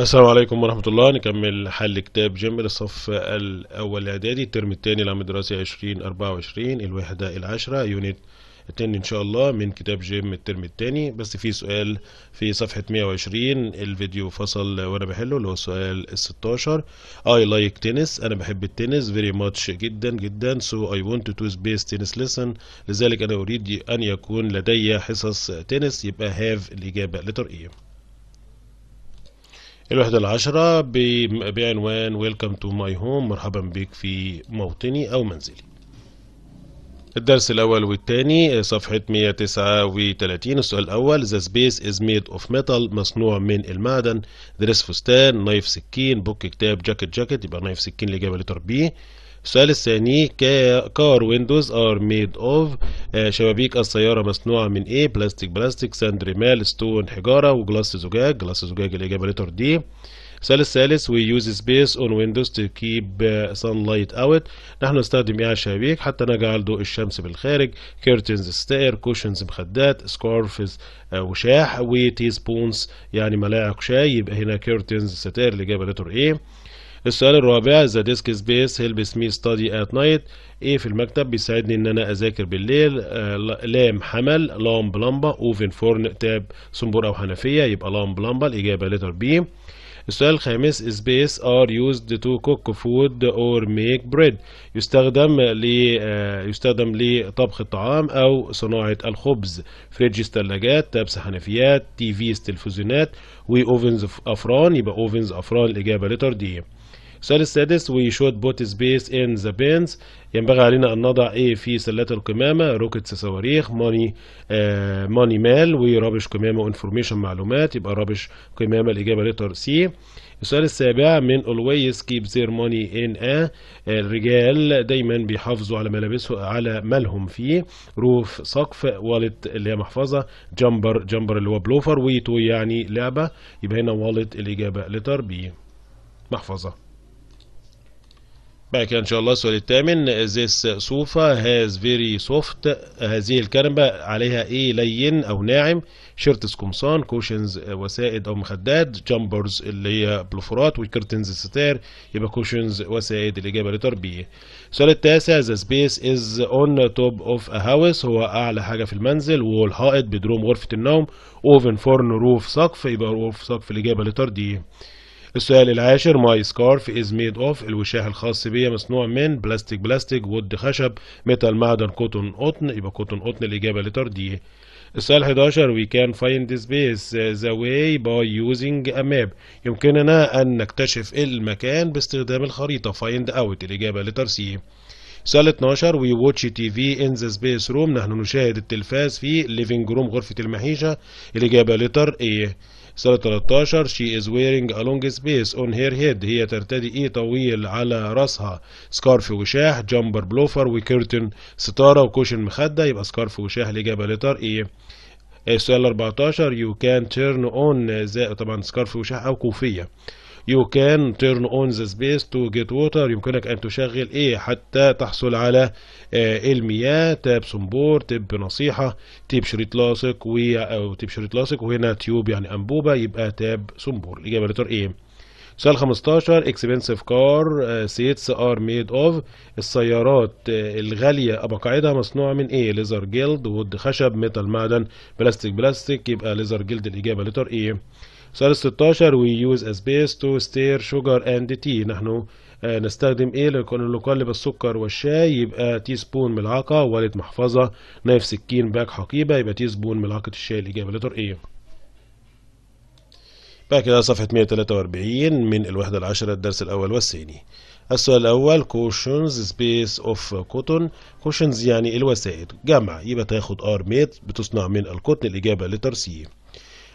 السلام عليكم ورحمة الله نكمل حل كتاب جمل الصف الأول الإعدادي الترم الثاني العام الدراسي 2024 الوحدة العاشرة يونت التاني إن شاء الله من كتاب جيم الترم التاني بس في سؤال في صفحة 120 الفيديو فصل وأنا بحله اللي هو السؤال ال 16 I like tennis أنا بحب التنس very much جدا جدا so I want to سبيس tennis lesson لذلك أنا أريد أن يكون لدي حصص تنس يبقى have الإجابة letter الوحدة العشرة بعنوان ويلكم تو ماي هوم مرحبا بك في موطني أو منزلي الدرس الأول والثاني صفحة 139 السؤال الأول The space is made of metal مصنوع من المعدن درس فستان نايف سكين بوك كتاب جاكيت جاكيت يبقى نايف سكين الإجابة لتر بي السؤال الثاني كار ويندوز ار ميد اوف شبابيك السيارة مصنوعة من ايه بلاستيك بلاستيك ساند رمال ستون حجارة وجلاس زجاج جلاس زجاج الإجابة لتر دي السؤال الثالث وي يوز سبيس اون ويندوز تو كيب سان لايت اوت نحن نستخدم ايه على الشبابيك حتى نجعل ضوء الشمس بالخارج كيرتنز ستائر كوشنز مخدات سكارفز آه، وشاح وتي سبونز يعني ملاعق شاي يبقى هنا كيرتنز ستائر الإجابة لتر ايه السؤال الرابع ذا ديسك سبيس هيلبس مي ستادي ات نايت ايه في المكتب بيساعدني ان انا اذاكر بالليل آه لام حمل لامب لمبه اوفن فرن تاب صنبور او حنفيه يبقى لامب لمبه الاجابه لتر بي السؤال الخامس سبيس ار يوزد تو كوك فود اور ميك بريد يستخدم ل آه، يستخدم لطبخ الطعام او صناعه الخبز فريدجز ثلاجات تابس حنفيات تي فيز تلفزيونات واوفنز افران يبقى اوفنز افران الاجابه لتر دي السؤال السادس وي شود بوت سبيس ان ذا بينز ينبغي علينا أن نضع إيه في سلات القمامة روكتس صواريخ ماني ماني مال ورابش قمامة انفورميشن معلومات يبقى رابش قمامة الإجابة لتر سي السؤال السابع من اولويز كيب زير ماني ان ا الرجال دايما بيحافظوا على ملابسهم على مالهم فيه روف سقف والت اللي هي محفظة جمبر جمبر اللي هو بلوفر ويتو يعني لعبة يبقى هنا والت الإجابة لتر بي محفظة شاء الله السؤال الثامن this sofa has very soft هذه الكنبة عليها ايه لين او ناعم شيرتس قمصان كوشنز وسائد او مخدات جامبرز اللي هي بلوفرات وكرتنز ستار يبقى كوشنز وسائد الاجابة لتربية السؤال التاسع the space is on top of a house هو اعلى حاجة في المنزل وول حائط بدروم غرفة النوم اوفن فرن روف سقف يبقى روف سقف الاجابة لترديه السؤال العاشر ماي سكارف از ميد اوف الوشاح الخاص بيا مصنوع من بلاستيك بلاستيك وود خشب ميتال معدن كوتون قطن يبقى كوتون قطن الاجابه لتر دي السؤال 11 وي كان فايند سبيس ذا واي باي يوزنج ا ماب يمكننا أن نكتشف المكان باستخدام الخريطة فايند اوت الإجابة لتر سي سؤال 12 واتش تي في ان ذا سبيس روم نحن نشاهد التلفاز في living روم غرفة المحيشه الإجابة لتر ايه سنة 13 she is wearing a long space on her head هي ترتدي ايه طويل على راسها سكارف وشاح جامبر بلوفر وكيرتن ستارة وكوشن مخدة يبقى سكارف وشاح الإجابة لتر ايه السؤال إيه، 14 you can turn on آه، طبعا سكارف وشاح أو كوفية You can turn on the space to get water يمكنك أن تشغل إيه حتى تحصل على آه، المياه تاب صنبور تاب نصيحة تاب شريط لاصق و أو تاب شريط لاصق وهنا تيوب يعني أنبوبة يبقى تاب صنبور الإجابة لتر إيه سؤال 15 اكسبنسيف كار سيتس ار ميد اوف السيارات آه، الغالية أبقاعدها مصنوعة من إيه؟ ليزر جلد وود خشب ميتال معدن بلاستيك بلاستيك يبقى ليزر جلد الإجابة لتر إيه؟ سؤال 16 we use as base to stir sugar and tea نحن آه، نستخدم ايه لنقلب السكر والشاي يبقى تي سبون ملعقة والد محفظة نايف سكين باك حقيبة يبقى تي سبون ملعقة الشاي الإجابة لتر ايه بقى كده صفحة 143 من الوحدة العشرة الدرس الأول والثاني السؤال الأول كوشنز سبيس أوف كوتون كوشنز يعني الوسائد جمع يبقى تاخد أر ميت بتصنع من القطن الإجابة لتر سي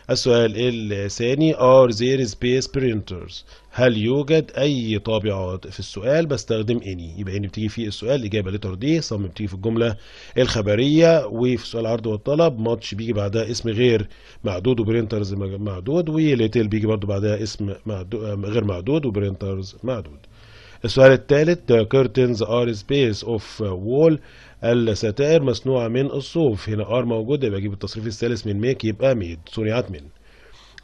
السؤال الثاني are there space printers هل يوجد أي طابعات في السؤال بستخدم any يبقى any بتيجي في السؤال الإجابة لتر دي صم بتيجي في الجملة الخبرية وفي سؤال العرض والطلب ماتش بيجي بعدها اسم غير معدود وبرينترز معدود وليتل بيجي برده بعدها اسم معدود غير معدود وبرينترز معدود السؤال الثالث curtains are space of wall الستائر مصنوعة من الصوف هنا ار موجود يبقى اجيب التصريف الثالث من ميك يبقى ميد صنعت من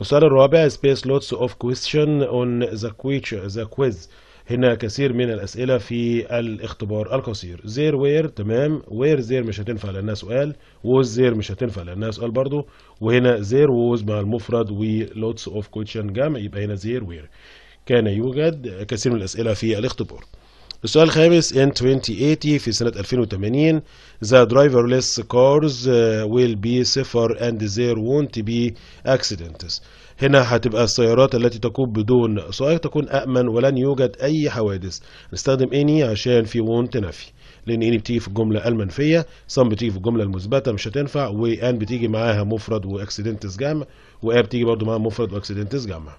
السؤال الرابع سبيس لوتس اوف كويستشن اون ذا quiz ذا كويز هنا كثير من الأسئلة في الاختبار القصير زير وير تمام وير زير مش هتنفع لأنها سؤال ووز زير مش هتنفع لأنها سؤال برضو وهنا زير ووز مع المفرد ولوتس اوف question جمع يبقى هنا زير وير كان يوجد كثير من الأسئلة في الاختبار السؤال الخامس ان 2080 في سنة 2080 the driverless cars uh, will be safer and there won't be accidents هنا هتبقى السيارات التي تقود بدون سائق تكون أأمن ولن يوجد أي حوادث نستخدم اني عشان في won't نفي لأن اني بتيجي في الجملة المنفية some بتيجي في الجملة المثبتة مش هتنفع وان بتيجي معاها مفرد واكسيدنتس جمع وآ بتيجي برضو معاها مفرد واكسيدنتس جمع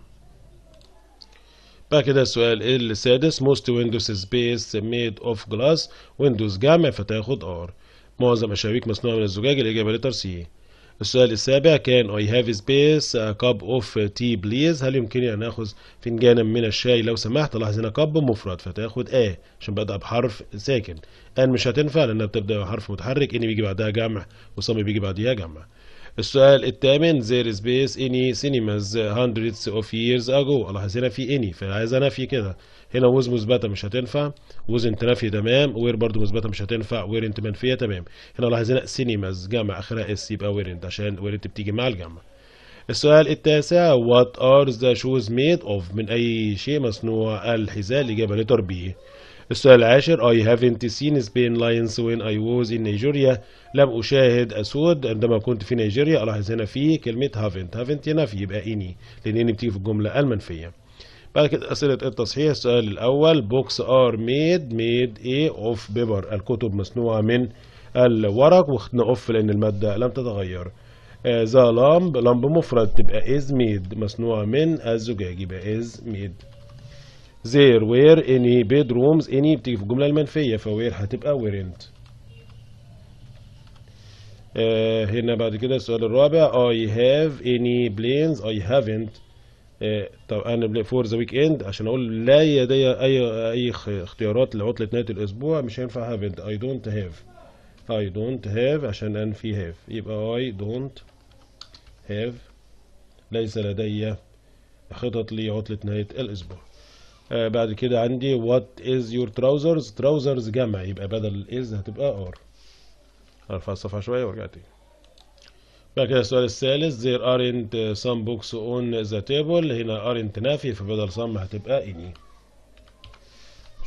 بعد كده السؤال السادس most windows space made of glass windows جمع فتاخد ار معظم الشبابيك مصنوعة من الزجاج الإجابة لتر سي السؤال السابع كان I have space a cup of tea please هل يمكنني أن آخذ فنجانا من الشاي لو سمحت لاحظ هنا كاب مفرد فتاخد A عشان بدأ بحرف ساكن أن مش هتنفع لأنها بتبدأ بحرف متحرك إن بيجي بعدها جمع وصم بيجي بعديها جمع السؤال الثامن there is space سينماز cinemas hundreds of years ago لاحظ هنا في اني فعايز انفي كده هنا وز مثبته مش هتنفع وز انت نفي تمام وير برضو مثبته مش هتنفع وير انت منفيه تمام هنا لاحظ هنا سينماز جمع اخرها اس يبقى وير انت عشان وير انت بتيجي مع الجمع السؤال التاسع وات ار ذا شوز ميد اوف من اي شيء مصنوع الحذاء الاجابه لتربيه السؤال العاشر I haven't seen Spain lions when I was in Nigeria لم أشاهد أسود عندما كنت في نيجيريا ألاحظ هنا في كلمة haven't haven't هنا في يبقى إني لأن إني بتيجي في الجملة المنفية بعد كده أسئلة التصحيح السؤال الأول books are made made إيه of بيبر الكتب مصنوعة من الورق واخدنا أوف لأن المادة لم تتغير ذا لامب لامب مفرد تبقى از ميد مصنوعة من الزجاج يبقى از ميد there were any bedrooms any بتيجي في الجملة المنفية فوير هتبقى weren't آه هنا بعد كده السؤال الرابع I have any plans I haven't آه طب انا فور ذا ويك اند عشان اقول لا لدي اي اي اختيارات لعطلة نهاية الاسبوع مش هينفع haven't I don't have I don't have عشان انفي have يبقى I don't have ليس لدي خطط لعطلة نهاية الأسبوع آه، بعد كده عندي وات از يور تراوزرز تراوزرز جمع يبقى بدل از هتبقى ار ارفع الصفحه شويه وارجع تاني بعد كده السؤال الثالث there aren't آه، some books on the table هنا aren't نافي فبدل some هتبقى any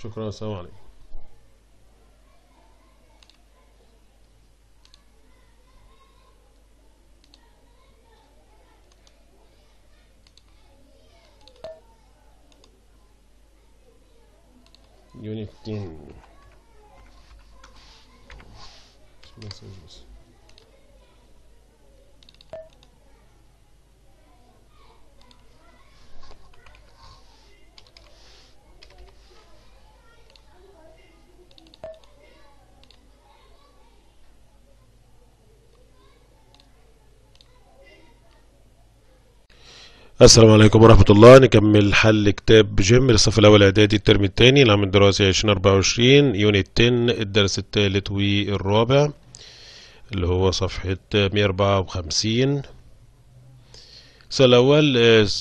شكرا والسلام عليكم do anything. السلام عليكم ورحمة الله نكمل حل كتاب جيم للصف الأول إعدادي الترم الثاني العام الدراسي 2024 يونت 10 الدرس الثالث والرابع اللي هو صفحة 154 السؤال الأول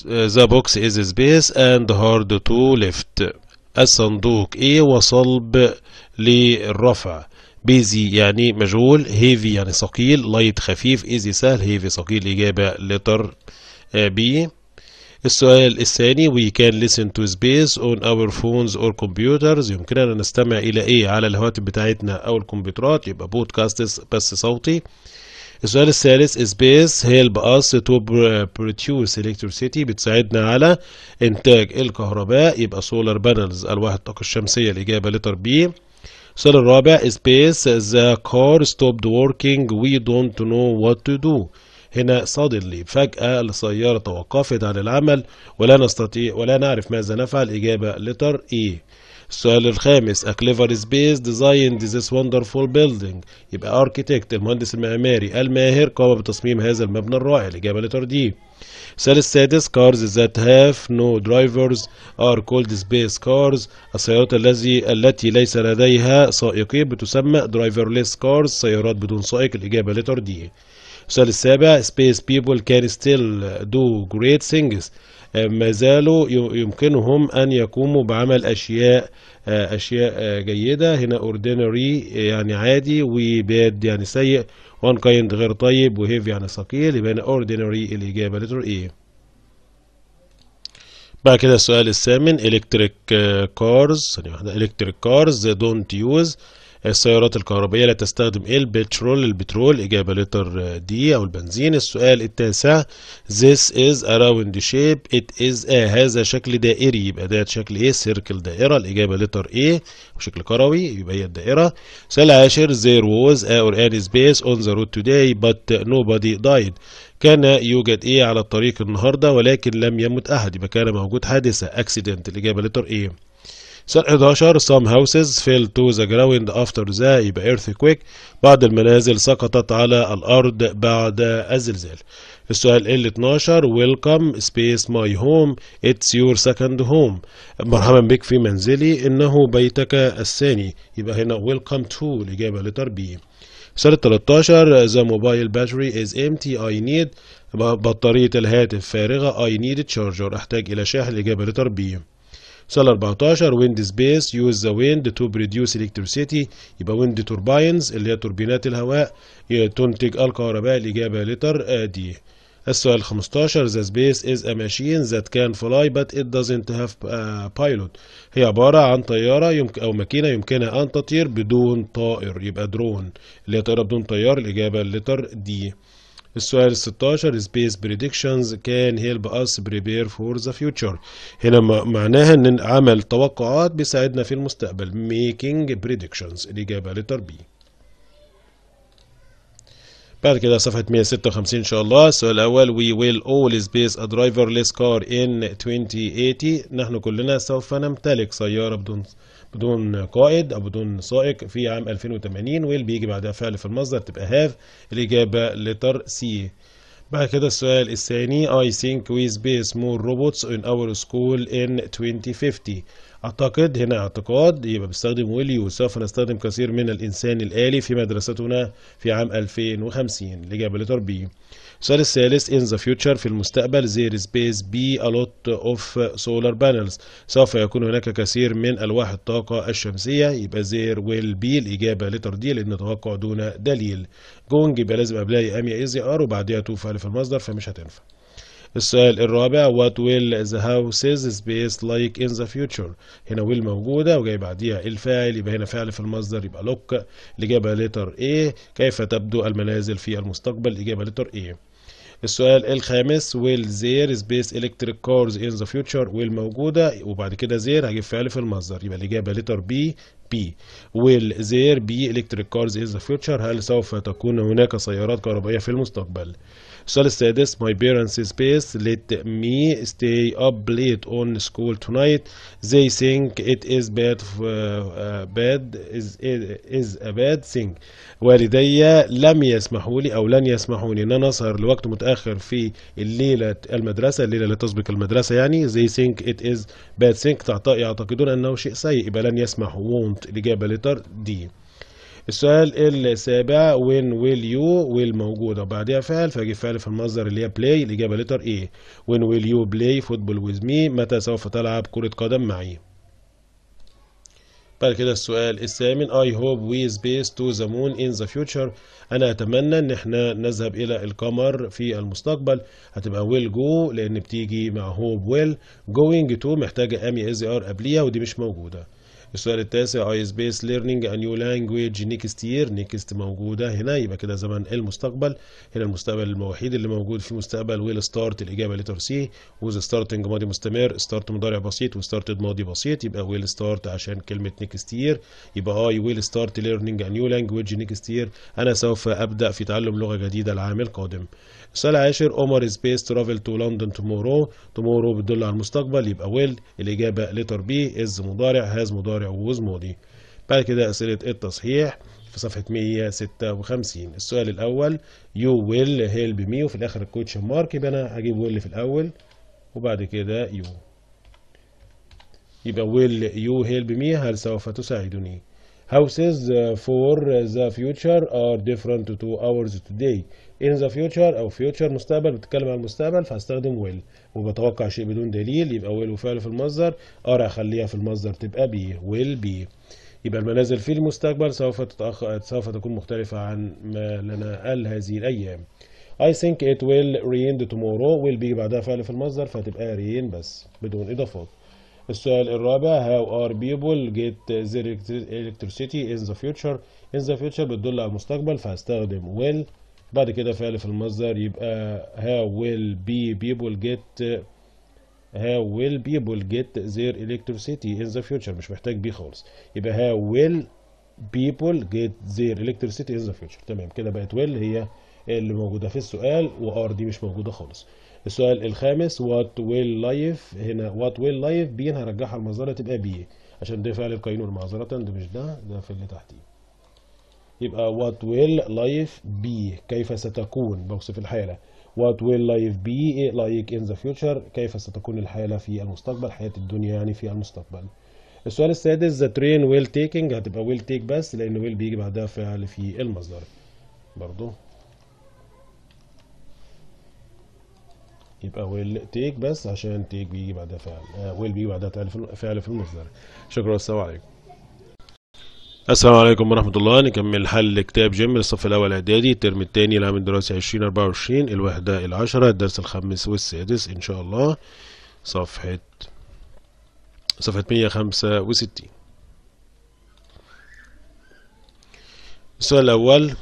ذا بوكس إز سبيس أند هارد تو ليفت الصندوق إيه وصلب للرفع بيزي يعني مجهول هيفي يعني ثقيل لايت خفيف إيزي سهل هيفي ثقيل إجابة لتر بي آه، السؤال الثاني we can listen to space on our phones or computers يمكننا نستمع إلى إيه على الهواتف بتاعتنا أو الكمبيوترات يبقى بودكاست بس صوتي السؤال الثالث space help us to produce electricity بتساعدنا على إنتاج الكهرباء يبقى solar panels ألواح الطاقة الشمسية الإجابة لتر بي السؤال الرابع space the car stopped working we don't know what to do هنا صاد لي فجأة السيارة توقفت عن العمل ولا نستطيع ولا نعرف ماذا نفعل إجابة لتر إي e. السؤال الخامس A clever space designed this wonderful building يبقى architect المهندس المعماري الماهر قام بتصميم هذا المبنى الرائع الإجابة لتر دي السؤال السادس cars that have no drivers are called space cars السيارات الذي التي ليس لديها سائقين بتسمى driverless cars سيارات بدون سائق الإجابة لتر دي السؤال السابع سبيس بيبول كان ستيل دو جريت ثينجز ما زالوا يمكنهم أن يقوموا بعمل أشياء آه، أشياء آه، جيدة هنا ordinary آه، يعني عادي وباد يعني سيء وان kind غير طيب وهيف يعني ثقيل يبقى هنا ordinary الإجابة لتر إيه بعد كده السؤال الثامن electric cars ثانية واحدة electric cars don't use السيارات الكهربائية لا تستخدم البترول البترول إجابة لتر دي أو البنزين السؤال التاسع This is a round shape It is a هذا شكل دائري يبقى ده شكل إيه سيركل دائرة الإجابة لتر A وشكل كروي يبقى هي الدائرة السؤال العاشر There was a any space on the road today but nobody died كان يوجد ايه على الطريق النهارده ولكن لم يمت احد يبقى كان موجود حادثه accident الاجابه لتر ايه سنة 11 some houses fell to the ground after the يبقى earthquake بعض المنازل سقطت على الأرض بعد الزلزال السؤال ال 12 welcome space my home it's your second home مرحبا بك في منزلي إنه بيتك الثاني يبقى هنا welcome to الإجابة لتر بي سنة 13 the mobile battery is empty I need بطارية الهاتف فارغة I need charger أحتاج إلى شاحن الإجابة لتر بي سؤال 14 ويند سبيس يوز ذا ويند تو بريديوس الكتريسيتي يبقى ويند توربينز اللي هي توربينات الهواء تنتج الكهرباء الإجابة لتر دي آه، السؤال 15 ذا سبيس از ا ماشين ذات كان فلاي بات ات دازنت هاف بايلوت هي عبارة عن طيارة يمكن أو ماكينة يمكنها أن تطير بدون طائر يبقى درون اللي هي طياره بدون طيار الإجابة لتر دي السؤال 16 space predictions can help us prepare for the future هنا معناها ان عمل توقعات بيساعدنا في المستقبل making predictions الاجابه لتر بي بعد كده صفحة 156 إن شاء الله السؤال الأول we will all space a driverless car in 2080 نحن كلنا سوف نمتلك سيارة بدون بدون قائد أو بدون سائق في عام 2080 will بيجي بعدها فعل في المصدر تبقى have الإجابة letter C بعد كده السؤال الثاني I think we space more robots in our school in 2050 اعتقد هنا اعتقاد يبقى بستخدم ويلي وسوف نستخدم كثير من الانسان الالي في مدرستنا في عام 2050 الاجابه لتر بي السؤال الثالث in the future في المستقبل there is space be a lot of solar panels سوف يكون هناك كثير من ألواح الطاقة الشمسية يبقى there will be الإجابة لتر دي لأن توقع دون دليل جونج يبقى لازم قبلها يا أم يا إز يا آر وبعديها توفى ألف المصدر فمش هتنفع السؤال الرابع what will the houses be like in the future هنا will موجودة وجاي بعديها الفاعل يبقى هنا فعل في المصدر يبقى look الإجابة لتر A كيف تبدو المنازل في المستقبل الإجابة لتر A السؤال الخامس will there space electric cars in the future will موجودة وبعد كده there هجيب فعل في المصدر يبقى الإجابة لتر B B will there be electric cars in the future هل سوف تكون هناك سيارات كهربائية في المستقبل السؤال السادس my parents space let me stay up late on school tonight they think it is bad uh, uh, bad is is a bad thing والدي لم يسمحوا لي او لن يسمحوا لي ان انا اسهر لوقت متاخر في الليله المدرسه الليله اللي تسبق المدرسه يعني they think it is bad thing يعتقدون انه شيء سيء يبقى لن يسمح won't الاجابه لتر دي السؤال السابع when will you will موجودة وبعدها فعل فأجيب فعل في المصدر اللي هي play الإجابة لتر A when will you play football with me متى سوف تلعب كرة قدم معي بعد كده السؤال الثامن I hope we space to the moon in the future أنا أتمنى إن إحنا نذهب إلى القمر في المستقبل هتبقى will go لأن بتيجي مع hope will going to محتاجة am is are قبليها ودي مش موجودة السؤال التاسع اي سبيس ليرنينج ا نيو لانجويج نيكست يير نيكست موجوده هنا يبقى كده زمن المستقبل هنا المستقبل الوحيد اللي موجود في مستقبل ويل ستارت الاجابه ليتر سي وذ ستارتنج ماضي مستمر ستارت مضارع بسيط وستارتد ماضي بسيط يبقى ويل ستارت عشان كلمه نيكست يير يبقى اي ويل ستارت ليرنينج ا نيو لانجويج نيكست يير انا سوف ابدا في تعلم لغه جديده العام القادم السؤال العاشر عمر سبيس ترافل تو لندن تومورو تومورو بتدل على المستقبل يبقى ويل الاجابه ليتر بي از مضارع هاز مضارع مضارع ووز ماضي بعد كده أسئلة التصحيح في صفحة 156 السؤال الأول يو ويل هيلب مي وفي الآخر الكوتش مارك يبقى أنا هجيب ويل في الأول وبعد كده يو يبقى ويل يو هيلب مي هل سوف تساعدني houses for the future are different to ours today in the future أو future مستقبل بتتكلم عن المستقبل فهستخدم will وبتوقع شيء بدون دليل يبقى ويل وفعل في المصدر ارى اخليها في المصدر تبقى بي ويل بي يبقى المنازل في المستقبل سوف تتأخر سوف تكون مختلفة عن ما لنا قال هذه الأيام I think it will rain tomorrow will be بعدها فعل في المصدر فتبقى rain بس بدون إضافات السؤال الرابع how are people get their electricity in the future in the future بتدل على المستقبل فهستخدم will بعد كده فعل في المصدر يبقى how will be people get how will people get their electricity in the future مش محتاج بي خالص يبقى how will people get their electricity in the future تمام كده بقت will هي اللي موجودة في السؤال وار دي مش موجودة خالص السؤال الخامس what will life هنا what will life بي هرجعها المصدر تبقى بي عشان ده فعل القانون معذرة ده مش ده ده في اللي تحتيه يبقى what will life be كيف ستكون بوصف الحالة what will life be like in the future كيف ستكون الحالة في المستقبل حياة الدنيا يعني في المستقبل السؤال السادس the train will taking هتبقى will take بس لأن will بيجي بعدها فعل في المصدر برضو يبقى will take بس عشان take بيجي بعدها فعل uh, will بيجي بعدها فعل في المصدر شكرا والسلام عليكم السلام عليكم ورحمة الله نكمل حل كتاب جيم للصف الأول إعدادي الترم الثاني العام الدراسي 2024 الوحدة العشرة الدرس الخامس والسادس إن شاء الله صفحة صفحة 165 السؤال الأول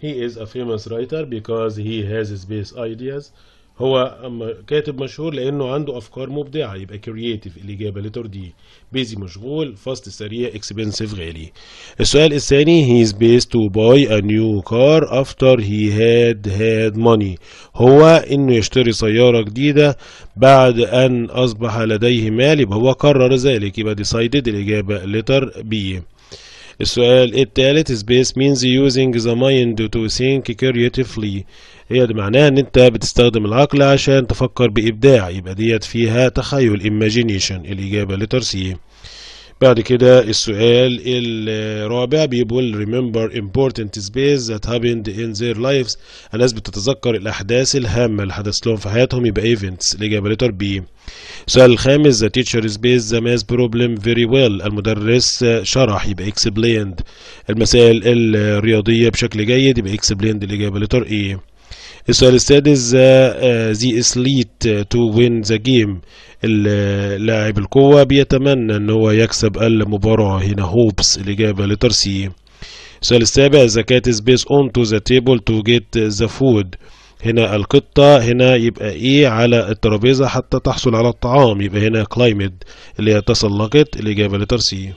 He is a famous writer because he has his best ideas هو كاتب مشهور لانه عنده افكار مبدعه يبقى كرييتيف الاجابه لتر دي بيزي مشغول فاست سريع اكسبنسيف غالي السؤال الثاني هي از بيز تو باي ا نيو كار افتر هي هاد هاد ماني هو انه يشتري سياره جديده بعد ان اصبح لديه مال يبقى هو قرر ذلك يبقى ديسايدد الاجابه لتر بي السؤال التالت space means using the mind to think creatively هي دي معناها ان انت بتستخدم العقل عشان تفكر بابداع يبقى ديت فيها تخيل imagination الاجابه لتر سي بعد كده السؤال الرابع بيقول remember important space that happened in their lives الناس بتتذكر الأحداث الهامة اللي حدث لهم في حياتهم يبقى events الإجابة لتر بي السؤال الخامس the teacher space the math problem very well المدرس شرح يبقى explained المسائل الرياضية بشكل جيد يبقى explained الإجابة لتر E السؤال السادس اس اسليت تو وين ذا جيم اللاعب القوة بيتمنى ان هو يكسب المباراة هنا هوبس الاجابة لترسي السؤال السابع ذا كات سبيس اون تو ذا تيبل تو جيت ذا فود هنا القطة هنا يبقى ايه على الترابيزة حتى تحصل على الطعام يبقى هنا كلايمد اللي هي تسلقت الاجابة لترسي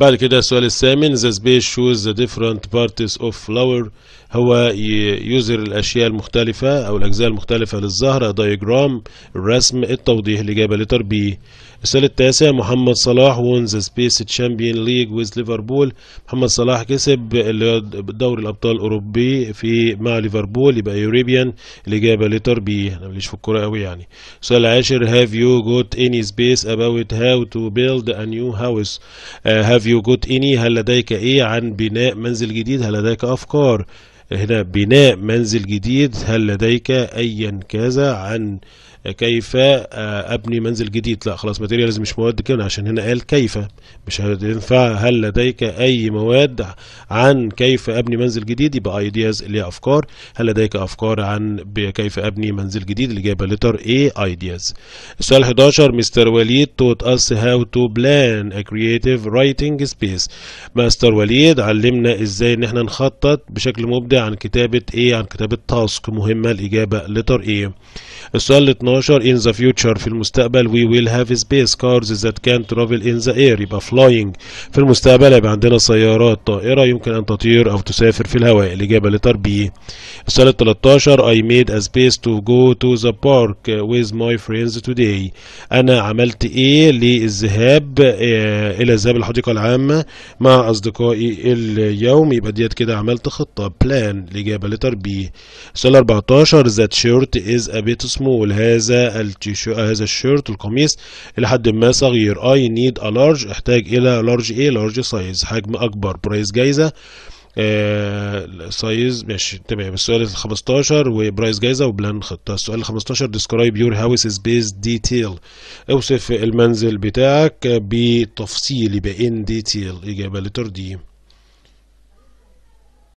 بعد كده السؤال الثامن ذا سبيس شوز ذا ديفرنت بارتس اوف فلاور هو يظهر الأشياء المختلفة أو الأجزاء المختلفة للزهرة دايجرام الرسم التوضيح الإجابة لتر بي السؤال التاسع محمد صلاح وونز سبيس تشامبيون ليج ويز ليفربول محمد صلاح كسب دوري الأبطال الأوروبي في مع ليفربول يبقى يوريبيان الإجابة لتر بي أنا ماليش في الكورة قوي يعني السؤال العاشر هاف يو جوت اني سبيس اباوت هاو تو بيلد ا نيو هاوس هاف يو جوت اني هل لديك إيه عن بناء منزل جديد هل لديك أفكار هنا بناء منزل جديد هل لديك أيا كذا عن كيف آه، ابني منزل جديد لا خلاص ماتيريالز مش مواد كده عشان هنا قال كيف مش هينفع هل لديك اي مواد عن كيف ابني منزل جديد يبقى ايدياز اللي هي افكار هل لديك افكار عن كيف ابني منزل جديد اللي جايبه لتر اي ايدياز السؤال 11 مستر وليد توت اس هاو تو بلان ا كرييتيف رايتنج سبيس مستر وليد علمنا ازاي ان احنا نخطط بشكل مبدع عن كتابه ايه عن كتابه تاسك مهمه الاجابه لتر ايه السؤال 12 12 in the future في المستقبل we will have space cars that can travel in the air يبقى flying في المستقبل هيبقى عندنا سيارات طائرة يمكن أن تطير أو تسافر في الهواء الإجابة لتر بي السؤال 13 I made a space to go to the park with my friends today أنا عملت إيه للذهاب آه، إلى الذهاب الحديقة العامة مع أصدقائي اليوم يبقى ديت كده عملت خطة plan الإجابة لتر بي السؤال 14 that shirt is a bit small has هذا التيشو هذا الشيرت القميص الى حد ما صغير اي نيد ا لارج احتاج الى لارج ايه لارج سايز حجم اكبر برايس جايزه سايز آه، ماشي تمام السؤال ال 15 وبرايس جايزه وبلان خطه السؤال ال 15 ديسكرايب يور هاوس سبيس ديتيل اوصف المنزل بتاعك بتفصيل بان ديتيل اجابه دي